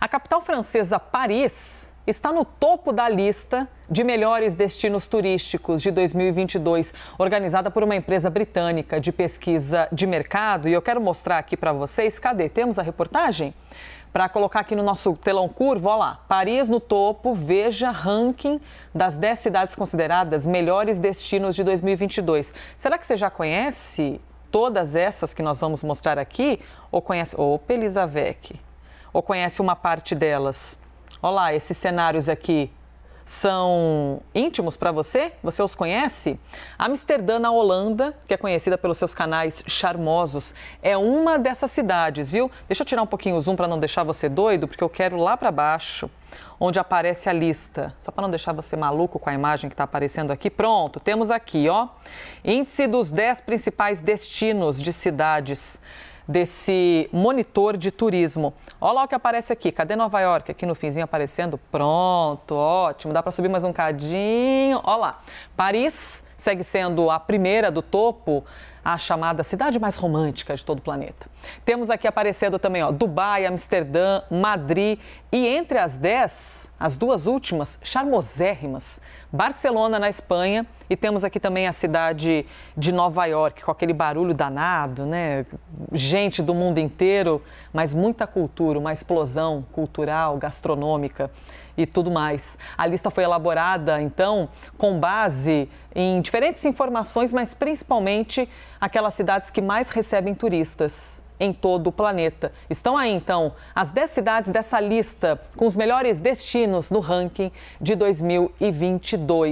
A capital francesa Paris está no topo da lista de melhores destinos turísticos de 2022, organizada por uma empresa britânica de pesquisa de mercado. E eu quero mostrar aqui para vocês. Cadê? Temos a reportagem? Para colocar aqui no nosso telão curvo, olha lá. Paris no topo, veja ranking das 10 cidades consideradas melhores destinos de 2022. Será que você já conhece todas essas que nós vamos mostrar aqui? Ou conhece. Opa, Elisavec ou conhece uma parte delas? Olá, esses cenários aqui são íntimos para você? Você os conhece? Amsterdã, na Holanda, que é conhecida pelos seus canais charmosos, é uma dessas cidades, viu? Deixa eu tirar um pouquinho o zoom para não deixar você doido, porque eu quero lá para baixo, onde aparece a lista. Só para não deixar você maluco com a imagem que está aparecendo aqui. Pronto, temos aqui, ó, índice dos 10 principais destinos de cidades desse monitor de turismo. Olha lá o que aparece aqui. Cadê Nova York? Aqui no finzinho aparecendo. Pronto, ótimo. Dá para subir mais um cadinho. Olha lá. Paris segue sendo a primeira do topo a chamada cidade mais romântica de todo o planeta. Temos aqui aparecendo também ó, Dubai, Amsterdã, Madrid e entre as dez, as duas últimas, charmosérrimas, Barcelona na Espanha e temos aqui também a cidade de Nova York, com aquele barulho danado, né? Gente do mundo inteiro, mas muita cultura, uma explosão cultural, gastronômica e tudo mais. A lista foi elaborada, então, com base em diferentes informações, mas principalmente aquelas cidades que mais recebem turistas em todo o planeta. Estão aí, então, as 10 cidades dessa lista com os melhores destinos no ranking de 2022.